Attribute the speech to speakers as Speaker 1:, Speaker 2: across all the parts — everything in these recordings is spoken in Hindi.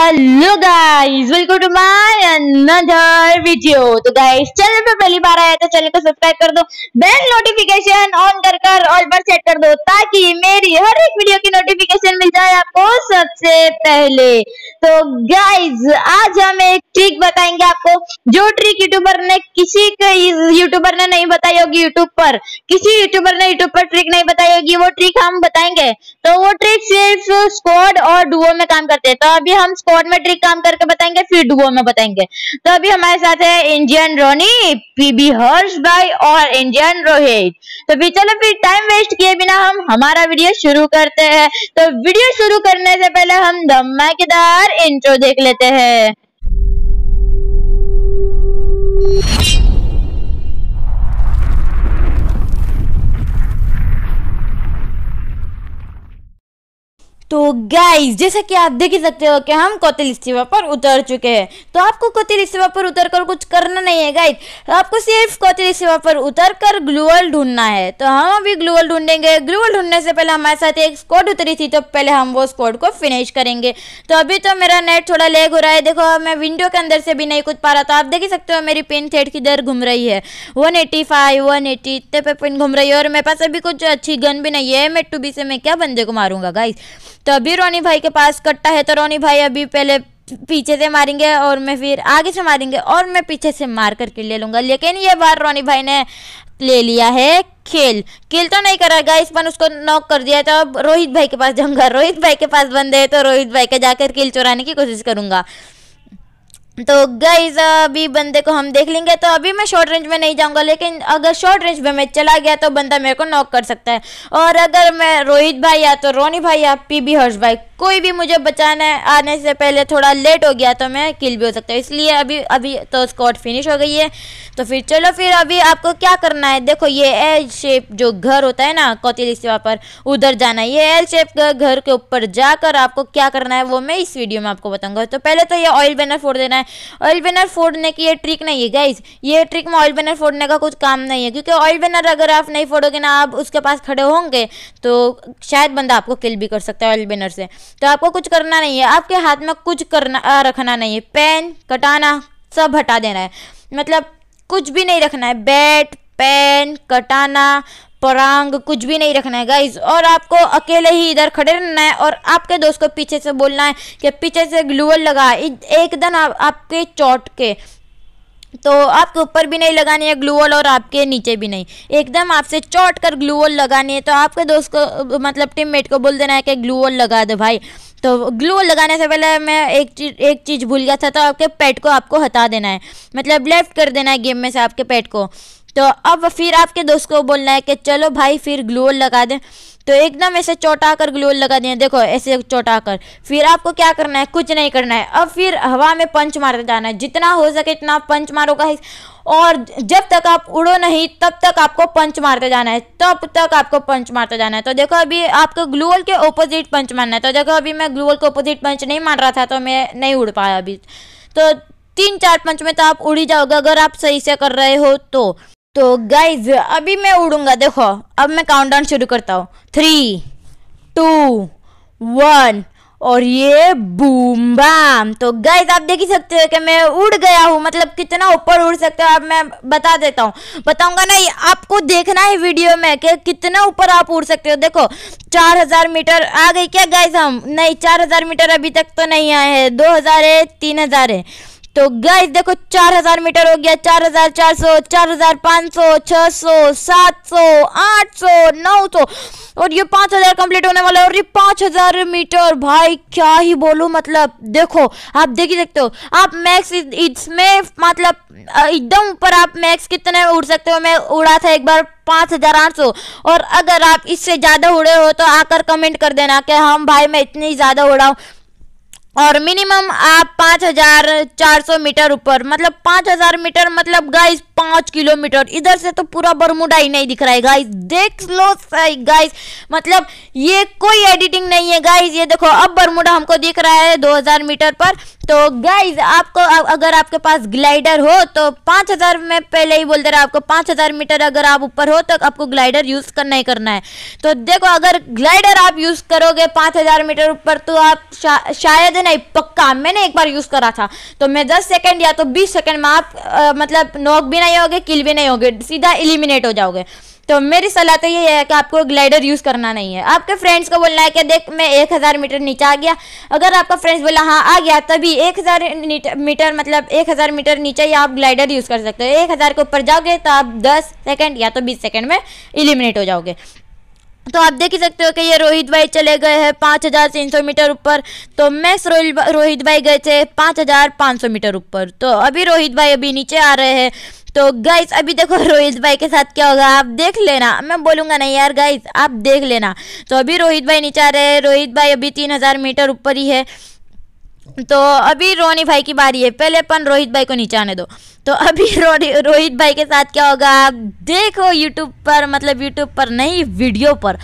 Speaker 1: Hello guys welcome to my another video तो गाइस चैनल पे पहली बार आया तो चैनल को सब्सक्राइब कर दो बेल नोटिफिकेशन ऑन कर कर ऑल पर सेट कर दो ताकि मेरी हर एक वीडियो की नोटिफिकेशन मिल जाए आपको सबसे पहले तो गाइस आज हम एक ट्रिक बताएंगे आपको जो ट्रिक यूट्यूबर ने किसी यूट्यूबर ने नहीं बताई होगी यूट्यूब पर किसी यूट्यूबर ने यूट्यूब पर ट्रिक नहीं बताई होगी वो ट्रिक हम बताएंगे तो वो ट्रिक सिर्फ स्क्वाड और डुओ में काम करते हैं तो अभी हम स्पॉट में ट्रिक काम करके बताएंगे फिर डुओ में बताएंगे तो अभी हमारे साथ है इंडियन रोनी पीबी हर्ष भाई और इंडियन रोहित तो भी चलो फिर टाइम वेस्ट किए बिना हम हमारा वीडियो शुरू करते हैं तो वीडियो शुरू करने से पहले हम धमाकेदार इंट्रो देख लेते हैं तो गाइस जैसा कि आप देख ही सकते हो कि हम कोतिल इस्तीफा पर उतर चुके हैं तो आपको कोतिल इस्तीफा पर उतर कर कुछ करना नहीं है गाइस आपको सिर्फ कोतिल इस्तीफा पर उतर कर ग्लूअल ढूंढना है तो हम अभी ग्लूअल ढूंढेंगे ग्लूअल ढूंढने से पहले हमारे साथ एक स्कॉड उतरी थी तो पहले हम वो स्कॉड को फिनिश करेंगे तो अभी तो मेरा नेट थोड़ा लेग हो रहा है देखो मैं विंडो के अंदर से भी नहीं कुछ पा रहा था आप देख ही सकते हो मेरी पिन थेड दर घूम रही है one eighty five one eighty इतने पे पिन घूम रही है और मेरे पास अभी कुछ अच्छी गन भी नहीं है मैं टू बी से मैं क्या बंदे को मारूंगा गाइस तो अभी रोनी भाई के पास कट्टा है तो रोनी भाई अभी पहले पीछे से मारेंगे और मैं फिर आगे से मारेंगे और मैं पीछे से मार करके ले लूँगा लेकिन ये बार रोनी भाई ने ले लिया है खेल खेल तो नहीं करा गाइस पर उसको नॉक कर दिया तो अब रोहित भाई के पास जाऊंगा रोहित भाई के पास बंदे है तो रोहित भाई के जाकर खेल चुराने की कोशिश करूंगा तो गई अभी बंदे को हम देख लेंगे तो अभी मैं शॉर्ट रेंज में नहीं जाऊंगा लेकिन अगर शॉर्ट रेंज में मैं चला गया तो बंदा मेरे को नॉक कर सकता है और अगर मैं रोहित भाई या तो रोनी भाई या पी बी हर्ष भाई कोई भी मुझे बचाना है आने से पहले थोड़ा लेट हो गया तो मैं किल भी हो सकता है इसलिए अभी अभी तो स्कॉट फिनिश हो गई है तो फिर चलो फिर अभी आपको क्या करना है देखो ये एल शेप जो घर होता है ना कौतिल सिवा पर उधर जाना है ये एल शेप घर के ऊपर जाकर आपको क्या करना है वो मैं इस वीडियो में आपको बताऊंगा तो पहले तो ये ऑयल बैनर फोड़ देना है ऑयल बैनर फोड़ने की ये ट्रिक नहीं है गाइज ये ट्रिक में ऑयल बैनर फोड़ने का कुछ काम नहीं है क्योंकि ऑयल बैनर अगर आप नहीं फोड़ोगे ना आप उसके पास खड़े होंगे तो शायद बंदा आपको किल भी कर सकता है ऑयल बैनर से तो आपको कुछ करना नहीं है आपके हाथ में कुछ करना रखना नहीं है पेन कटाना सब हटा देना है मतलब कुछ भी नहीं रखना है बैट पेन कटाना परांग कुछ भी नहीं रखना है गाइज और आपको अकेले ही इधर खड़े रहना है और आपके दोस्त को पीछे से बोलना है कि पीछे से ग्लूअल लगा एकदम आप, आपके चोट के तो आपके ऊपर भी नहीं लगानी है ग्लू वॉल और आपके नीचे भी नहीं एकदम आपसे चौट कर ग्लू वॉल लगानी है तो आपके दोस्त को मतलब टीममेट को बोल देना है कि ग्लू वॉल लगा दो भाई तो ग्लू लगाने से पहले मैं एक चीज एक चीज़ भूल गया था तो आपके पेट को आपको हटा देना है मतलब लेफ्ट कर देना है गेम में से आपके पेट को तो अब फिर आपके दोस्त को बोलना है कि चलो भाई फिर ग्लोअल लगा दें तो एकदम ऐसे चौटा कर ग्लोअल लगा दें देखो ऐसे चौटा कर फिर आपको क्या करना है कुछ नहीं करना है अब फिर हवा में पंच मारते जाना है जितना हो सके इतना पंच मारोगा और जब तक आप उड़ो नहीं तब तक आपको पंच मारते जाना है तब तक आपको पंच मारते जाना है तो देखो अभी आपको ग्लूअल के ओपोजिट पंच मारना है तो देखो अभी मैं ग्लूअल के ओपोजिट पंच नहीं मार रहा था तो मैं नहीं उड़ पाया अभी तो तीन चार पंच में तो आप उड़ी जाओगे अगर आप सही से कर रहे हो तो तो गाइज अभी मैं उड़ूंगा देखो अब मैं काउंटडाउन शुरू करता हूँ थ्री टू वन और ये बूम बाम तो गाइज आप देख ही सकते हो कि मैं उड़ गया हूँ मतलब कितना ऊपर उड़ सकते हो अब मैं बता देता हूँ बताऊंगा ना आपको देखना है वीडियो में कि कितना ऊपर आप उड़ सकते हो देखो 4000 मीटर आ गई क्या गाइज हम नहीं 4000 मीटर अभी तक तो नहीं आए हैं दो हज़ार है तीन हज़ार है तो गाइस देखो 4000 मीटर हो गया 4400 4500 600 700 800 900 और ये 5000 कंप्लीट होने वाला है और ये 5000 मीटर भाई क्या ही बोलू मतलब देखो आप देख ही सकते हो आप मैक्स इसमें मतलब एकदम ऊपर आप मैक्स कितने उड़ सकते हो मैं उड़ा था एक बार पाँच हज़ार आठ सौ और अगर आप इससे ज़्यादा उड़े हो तो आकर कमेंट कर देना कि हम हाँ, भाई मैं इतनी ज़्यादा उड़ाऊँ और मिनिमम आप 5400 हजार चार सौ मीटर ऊपर मतलब 5000 हजार मीटर मतलब गाइस पांच किलोमीटर इधर से तो पूरा बरमुडा ही नहीं दिख रहा है गाइस देख लो गाइस मतलब ये कोई एडिटिंग नहीं है गाइस ये देखो अब बरमुडा हमको दिख रहा है 2000 मीटर पर तो गाइस आपको अगर आपके पास ग्लाइडर हो तो 5000 में पहले ही बोल दे रहा आपको 5000 मीटर अगर आप ऊपर हो तो आपको ग्लाइडर यूज़ करना ही करना है तो देखो अगर ग्लाइडर आप यूज़ करोगे पांच मीटर ऊपर तो आप शा, शायद से नहीं पक्का मैंने एक बार यूज़ करा था तो मैं दस सेकेंड या तो बीस सेकेंड में आप आ, मतलब नॉक भी नहीं होगे किल भी नहीं होगे सीधा इलिमिनेट हो जाओगे तो मेरी सलाह तो ये है कि आपको ग्लाइडर यूज़ करना नहीं है आपके फ्रेंड्स को बोलना है कि देख मैं 1000 मीटर नीचे आ गया अगर आपका फ्रेंड्स बोला हाँ आ गया तभी 1000 मीटर मतलब 1000 मीटर नीचे ही आप ग्लाइडर यूज़ कर सकते हो 1000 के ऊपर जाओगे तो आप 10 सेकंड या तो 20 सेकंड में इलिमिनेट हो जाओगे तो आप देख ही सकते हो कि ये रोहित भाई चले गए हैं पाँच हज़ार तीन सौ मीटर ऊपर तो मैक्स रोहित भाई गए थे पाँच हज़ार पाँच सौ मीटर ऊपर तो अभी रोहित भाई अभी नीचे आ रहे हैं तो गाइस अभी देखो रोहित भाई के साथ क्या होगा आप देख लेना मैं बोलूँगा नहीं यार गाइस आप देख लेना तो अभी रोहित भाई नीचे आ रहे हैं रोहित भाई अभी तीन हज़ार मीटर ऊपर ही है तो अभी रोनी भाई की बारी है पहले अपन रोहित भाई को नीचे आने दो तो अभी रो, रोहित भाई के साथ क्या होगा आप देखो यूट्यूब पर मतलब यूट्यूब पर नहीं वीडियो पर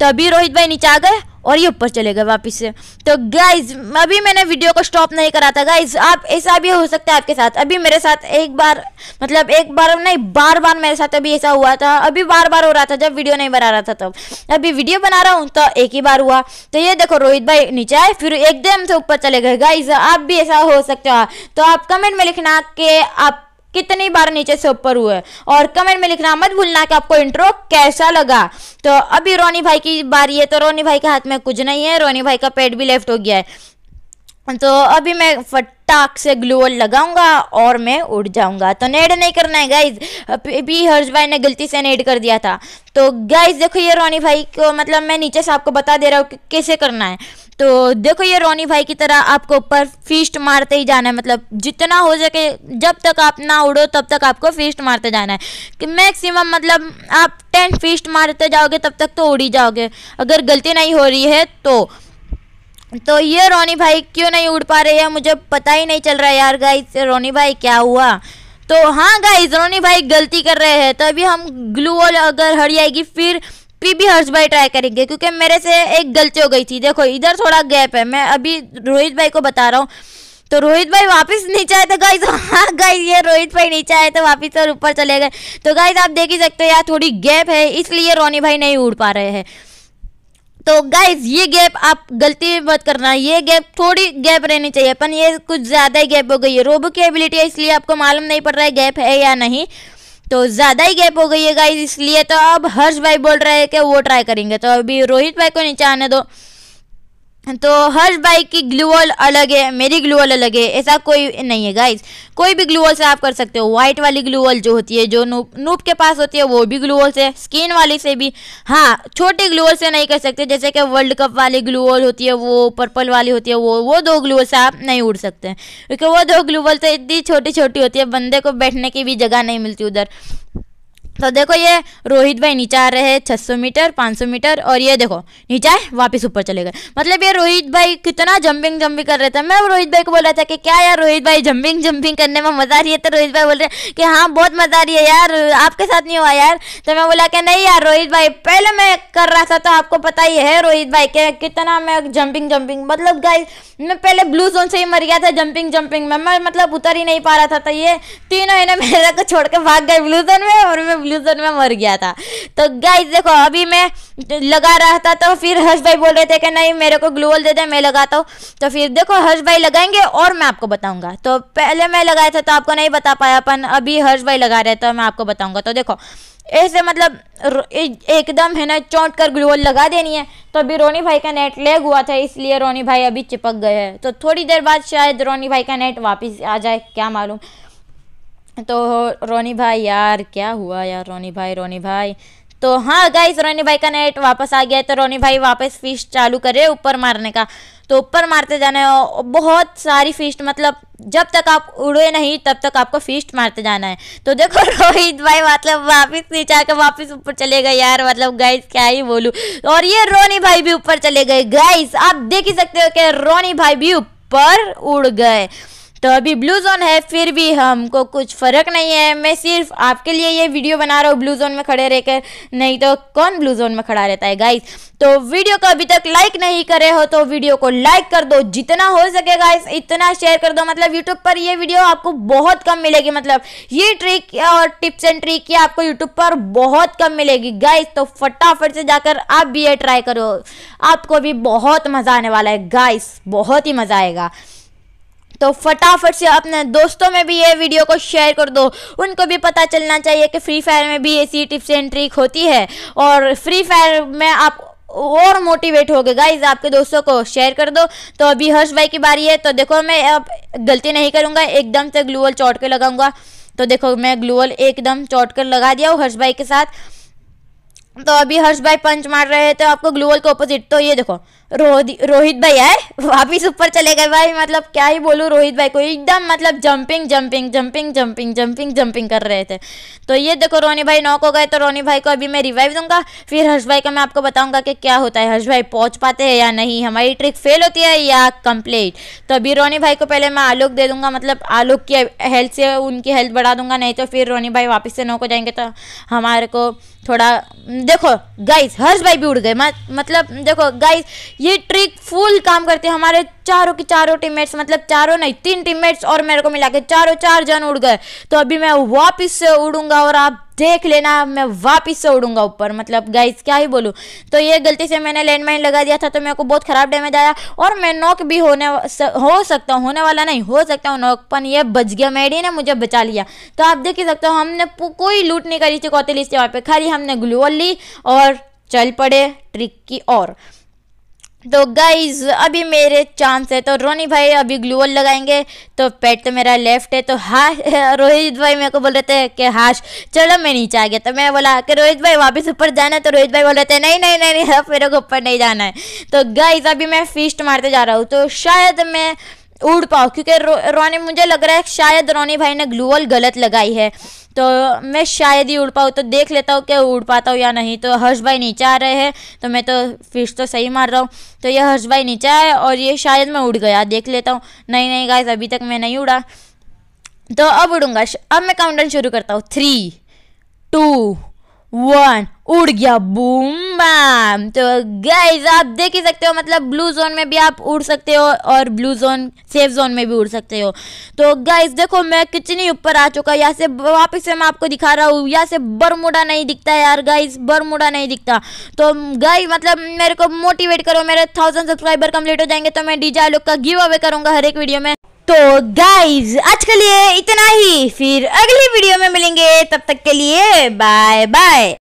Speaker 1: तभी रोहित भाई नीचे आ गए और ये ऊपर चले गए वापस से तो गाइज अभी मैंने वीडियो को स्टॉप नहीं करा था गाइज आप ऐसा भी हो सकता है आपके साथ अभी मेरे साथ एक बार मतलब एक बार नहीं बार बार मेरे साथ अभी ऐसा हुआ था अभी बार बार हो रहा था जब वीडियो नहीं बना रहा था तब तो। अभी वीडियो बना रहा हूँ तो एक ही बार हुआ तो ये देखो रोहित भाई नीचे आए फिर एकदम से ऊपर चले गए गाइज आप भी ऐसा हो सकते हो तो आप कमेंट में लिखना कि आप कितनी बार नीचे से ऊपर हुए और कमेंट में लिखना मत भूलना कि आपको इंट्रो कैसा लगा तो अभी रोनी भाई की बारी है तो रोनी भाई के हाथ में कुछ नहीं है रोनी भाई का पेट भी लेफ्ट हो गया है तो अभी मैं फटाक से ग्लू लगाऊंगा और मैं उड़ जाऊंगा तो नेड नहीं करना है गाइज अभी हर्ष भाई ने गलती से नेड कर दिया था तो गाइज देखो ये रोनी भाई को मतलब मैं नीचे से आपको बता दे रहा हूँ कि कैसे करना है तो देखो ये रोनी भाई की तरह आपको ऊपर फीस्ट मारते ही जाना है मतलब जितना हो सके जब तक आप ना उड़ो तब तक आपको फीस्ट मारते जाना है कि मैक्सिमम मतलब आप टेन फीस्ट मारते जाओगे तब तक तो उड़ ही जाओगे अगर गलती नहीं हो रही है तो तो ये रोनी भाई क्यों नहीं उड़ पा रहे हैं मुझे पता ही नहीं चल रहा यार गाइस रोनी भाई क्या हुआ तो हाँ गाइस रोनी भाई गलती कर रहे हैं तभी हम ग्लू वॉल अगर हट जाएगी फिर फिर भी हर्ष भाई ट्राई करेंगे क्योंकि मेरे से एक गलती हो गई थी देखो इधर थोड़ा गैप है मैं अभी रोहित भाई को बता रहा हूँ तो रोहित भाई वापस नीचे आए तो गाइज हाँ गाइज ये रोहित भाई नीचे आए तो वापस और ऊपर चले गए तो गाइज आप देख ही सकते हो यार थोड़ी गैप है इसलिए रोनी भाई नहीं उड़ पा रहे हैं तो गाइज ये गैप आप गलती मत करना ये गैप थोड़ी गैप रहनी चाहिए पर ये कुछ ज़्यादा ही गैप हो गई है रोबो की एबिलिटी है इसलिए आपको मालूम नहीं पड़ रहा है गैप है या नहीं तो ज़्यादा ही गैप हो गई है गाइज इसलिए तो अब हर्ष भाई बोल रहे हैं कि वो ट्राई करेंगे तो अभी रोहित भाई को नीचे आने दो तो हर बाइक की ग्लूअल अलग है मेरी ग्लू अलग है ऐसा कोई नहीं है गाइज कोई भी ग्लूअल से आप कर सकते हो वाइट वाली ग्लूवल जो होती है जो नूप नूप के पास होती है वो भी ग्लू से स्किन वाली से भी हाँ छोटे ग्लूअल से नहीं कर सकते जैसे कि वर्ल्ड कप वाली ग्लूअल होती है वो पर्पल वाली होती है वो वो दो ग्लूअल से आप नहीं उड़ सकते क्योंकि वो दो ग्लूवल तो इतनी छोटी छोटी होती है बंदे को बैठने की भी जगह नहीं मिलती उधर तो देखो ये रोहित भाई नीचे आ रहे हैं 600 मीटर 500 मीटर और ये देखो नीचे आए वापस ऊपर चले गए मतलब ये रोहित भाई कितना जंपिंग जंपिंग कर रहे थे मैं रोहित भाई को बोल रहा था कि क्या यार रोहित भाई जंपिंग जंपिंग करने में मज़ा आ रही है तो रोहित भाई बोल रहे कि हाँ बहुत मज़ा आ रही है यार आपके साथ नहीं हुआ यार तो मैं बोला कि नहीं यार रोहित भाई पहले मैं कर रहा था तो आपको पता ही है रोहित भाई के कितना मैं जंपिंग जंपिंग मतलब गाइस मैं पहले ब्लू जोन से ही मर गया था जंपिंग जंपिंग में मैं मतलब उतर ही नहीं पा रहा था तो ये तीनों इन्हें मेरे को छोड़ के भाग गए ब्लू जोन में और मैं कंफ्यूजन में मर गया था तो गाइज देखो अभी मैं लगा रहा था तो फिर हर्ष भाई बोल रहे थे कि नहीं मेरे को ग्लूवल दे दे मैं लगाता हूँ तो फिर देखो हर्ष भाई लगाएंगे और मैं आपको बताऊंगा तो पहले मैं लगाया था तो आपको नहीं बता पाया अपन अभी हर्ष भाई लगा रहे तो मैं आपको बताऊंगा तो देखो ऐसे मतलब एकदम है ना चौंट कर ग्लूवल लगा देनी है तो अभी रोनी भाई का नेट लेग हुआ था इसलिए रोनी भाई अभी चिपक गए हैं तो थोड़ी देर बाद शायद रोनी भाई का नेट वापस आ जाए क्या मालूम तो रोनी भाई यार क्या हुआ यार रोनी भाई रोनी भाई तो हाँ गाइस रोनी भाई का नेट वापस आ गया है तो रोनी भाई वापस फिश चालू करे ऊपर मारने का तो ऊपर मारते जाना है बहुत सारी फिश मतलब जब तक आप उड़े नहीं तब तक आपको फिस्ट मारते जाना है तो देखो रोहित भाई मतलब वापस नीचे आकर वापस ऊपर चले गए यार मतलब गाइस क्या ही बोलूँ और ये रोनी भाई भी ऊपर चले गए गाइस आप देख ही सकते हो कि रोनी भाई भी ऊपर उड़ गए तो अभी ब्लू जोन है फिर भी हमको कुछ फ़र्क नहीं है मैं सिर्फ आपके लिए ये वीडियो बना रहा हूँ ब्लू जोन में खड़े रहकर नहीं तो कौन ब्लू जोन में खड़ा रहता है गाइस तो वीडियो को अभी तक लाइक नहीं करे हो तो वीडियो को लाइक कर दो जितना हो सके गाइस इतना शेयर कर दो मतलब यूट्यूब पर ये वीडियो आपको बहुत कम मिलेगी मतलब ये ट्रिक और टिप्स एंड ट्रिक ये आपको यूट्यूब पर बहुत कम मिलेगी गाइस तो फटाफट से जाकर आप भी ये ट्राई करो आपको भी बहुत मज़ा आने वाला है गाइस बहुत ही मज़ा आएगा तो फटाफट से अपने दोस्तों में भी ये वीडियो को शेयर कर दो उनको भी पता चलना चाहिए कि फ्री फायर में भी ऐसी टिप्स एंड ट्रिक होती है और फ्री फायर में आप और मोटिवेट हो गए गाइज आपके दोस्तों को शेयर कर दो तो अभी हर्ष भाई की बारी है तो देखो मैं अब गलती नहीं करूँगा एकदम से ग्लूअल चौट कर लगाऊंगा तो देखो मैं ग्लूअल एकदम चौट कर लगा दिया हूँ हर्ष भाई के साथ तो अभी हर्ष भाई पंच मार रहे हैं तो आपको ग्लूअल के ऑपोजिट तो ये देखो रोहित भाई है वापिस ऊपर चले गए भाई मतलब क्या ही बोलूँ रोहित भाई को एकदम मतलब jumping jumping jumping jumping jumping jumping कर रहे थे तो ये देखो रोनी भाई नॉक हो गए तो रोनी भाई को अभी मैं रिवाइव दूंगा फिर हर्ष भाई का मैं आपको बताऊंगा कि क्या होता है हर्ष भाई पहुँच पाते हैं या नहीं हमारी ट्रिक फेल होती है या कंप्लीट तो अभी रोनी भाई को पहले मैं आलोक दे दूंगा मतलब आलोक की हेल्थ से उनकी हेल्थ बढ़ा दूंगा नहीं तो फिर रोनी भाई वापिस से नॉक हो जाएंगे तो हमारे को थोड़ा देखो गाइस हर्ष भाई भी उड़ गए मतलब देखो गाइस ये ट्रिक फुल काम करती है हमारे चारों की चारों टीममेट्स मतलब चारों नहीं तीन टीममेट्स और मेरे को मिला के चारों चार जन उड़ गए तो अभी मैं वापस से उड़ूंगा और आप देख लेना मैं वापस से उड़ूंगा ऊपर मतलब गाइस क्या ही बोलूँ तो ये गलती से मैंने लैंडमाइन लगा दिया था तो मेरे को बहुत ख़राब डैमेज आया और मैं नॉक भी होने हो सकता हूँ होने वाला नहीं हो सकता हूँ नॉक पर ये बच गया मेडी ने मुझे बचा लिया तो आप देख ही सकते हो हमने कोई लूट नहीं करी थी कौतली से वहाँ पर खाली हमने ग्लूअल ली और चल पड़े ट्रिक की और तो गाइज अभी मेरे चांस है तो रोनी भाई अभी ग्लूअल लगाएंगे तो पेट तो मेरा लेफ्ट है तो हाश रोहित भाई मेरे को बोल रहे थे कि हाश चलो मैं नीचे आ गया तो मैं बोला कि रोहित भाई वापस ऊपर जाना है तो रोहित भाई बोल रहे थे नहीं नहीं नहीं नहीं अब मेरे को ऊपर नहीं जाना है तो गाइज अभी मैं फिस्ट मारते जा रहा हूँ तो शायद मैं उड़ पाऊँ क्योंकि रो, रोनी मुझे लग रहा है शायद रोनी भाई ने ग्लूअल गलत लगाई है तो मैं शायद ही उड़ पाऊँ तो देख लेता हूँ क्या उड़ पाता हूँ या नहीं तो हर्ष भाई नीचे आ रहे हैं तो मैं तो फिश तो सही मार रहा हूँ तो ये हर्ष भाई नीचे आए और ये शायद मैं उड़ गया देख लेता हूँ नहीं नहीं गाइज अभी तक मैं नहीं उड़ा तो अब उड़ूंगा अब मैं काउंटडाउन शुरू करता हूँ थ्री टू वन उड़ गया बूम बम तो गाइज आप देख ही सकते हो मतलब ब्लू जोन में भी आप उड़ सकते हो और ब्लू जोन सेफ जोन में भी उड़ सकते हो तो गाइज देखो मैं कितनी ऊपर आ चुका यहाँ से वापस से मैं आपको दिखा रहा हूँ यहाँ से बरमुडा नहीं दिखता यार गाइज बरमुडा नहीं दिखता तो गाइज मतलब मेरे को मोटिवेट करो मेरे थाउजेंड सब्सक्राइबर कम्प्लीट हो जाएंगे तो मैं डीजे लुक का गिव अवे करूंगा हर एक वीडियो में तो गाइज आज के लिए इतना ही फिर अगली वीडियो में मिलेंगे तब तक के लिए बाय बाय